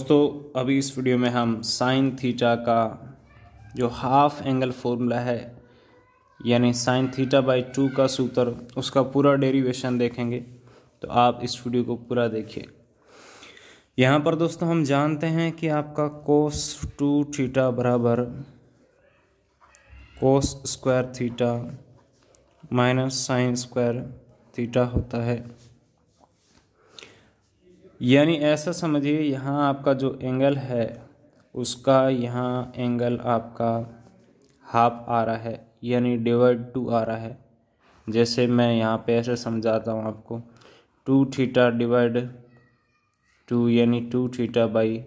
दोस्तों अभी इस वीडियो में हम साइन थीटा का जो हाफ एंगल फॉर्मूला है यानी साइन थीटा बाई टू का सूत्र उसका पूरा डेरिवेशन देखेंगे तो आप इस वीडियो को पूरा देखिए यहाँ पर दोस्तों हम जानते हैं कि आपका कोस टू थीटा बराबर cos square theta minus sine square theta होता है यानी ऐसा समझिए यहाँ आपका जो एंगल है उसका यहाँ एंगल आपका हाफ आ रहा है यानी डिवाइड टू आ रहा है जैसे मैं यहाँ पे ऐसे समझाता हूँ आपको टू थीटा डिवाइड टू यानी टू थीटा बाई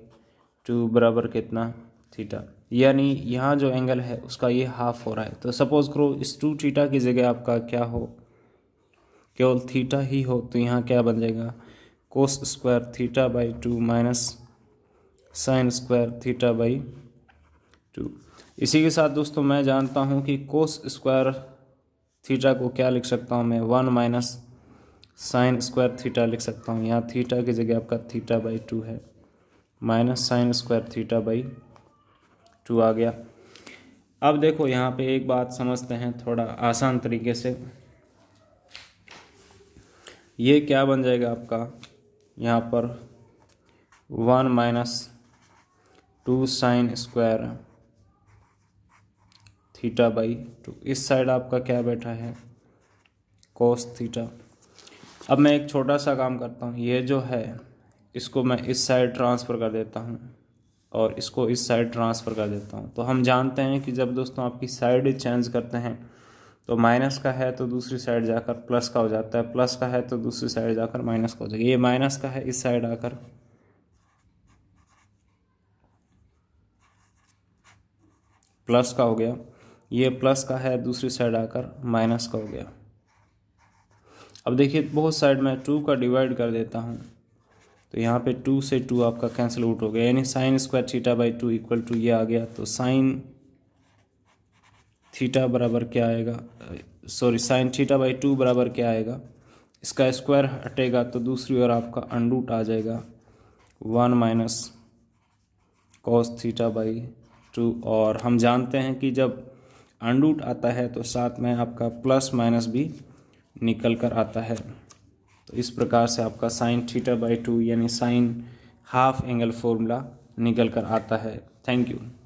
टू बराबर कितना थीटा यानी यहाँ जो एंगल है उसका ये हाफ हो रहा है तो सपोज़ करो इस टू थीटा की जगह आपका क्या हो केवल थीटा ही हो तो यहाँ क्या बन जाएगा cos square theta by two minus sine square theta by two इसी के साथ दोस्तों मैं जानता हूँ कि कोस स्क्वायर थीटा को क्या लिख सकता हूँ मैं one minus sine square theta लिख सकता हूँ यहाँ थीटा की जगह आपका थीटा बाई टू है minus sine square theta by two आ गया अब देखो यहाँ पे एक बात समझते हैं थोड़ा आसान तरीके से ये क्या बन जाएगा आपका यहाँ पर one minus two sine square theta by two इस साइड आपका क्या बैठा है कोस थीटा अब मैं एक छोटा सा काम करता हूँ ये जो है इसको मैं इस साइड ट्रांसफ़र कर देता हूँ और इसको इस साइड ट्रांसफ़र कर देता हूँ तो हम जानते हैं कि जब दोस्तों आपकी साइड चेंज करते हैं तो माइनस का है तो दूसरी साइड जाकर प्लस का हो जाता है प्लस का है तो दूसरी साइड जाकर माइनस का हो जाएगा ये माइनस का है इस साइड आकर प्लस का हो गया ये प्लस का है दूसरी साइड आकर माइनस का हो गया अब देखिए बहुत साइड में टू का डिवाइड कर देता हूँ तो यहाँ पे टू से टू आपका कैंसिल आउट हो गया यानी sine square theta by two equal to ये आ गया तो साइन थीटा बराबर क्या आएगा sorry sine theta by two बराबर क्या आएगा इसका स्क्वायर हटेगा तो दूसरी ओर आपका अनरूट आ जाएगा one minus cos theta by two और हम जानते हैं कि जब अंडूट आता है तो साथ में आपका प्लस माइनस भी निकल कर आता है तो इस प्रकार से आपका साइन थीटा बाई टू यानी साइन हाफ एंगल फॉर्मूला निकल कर आता है थैंक यू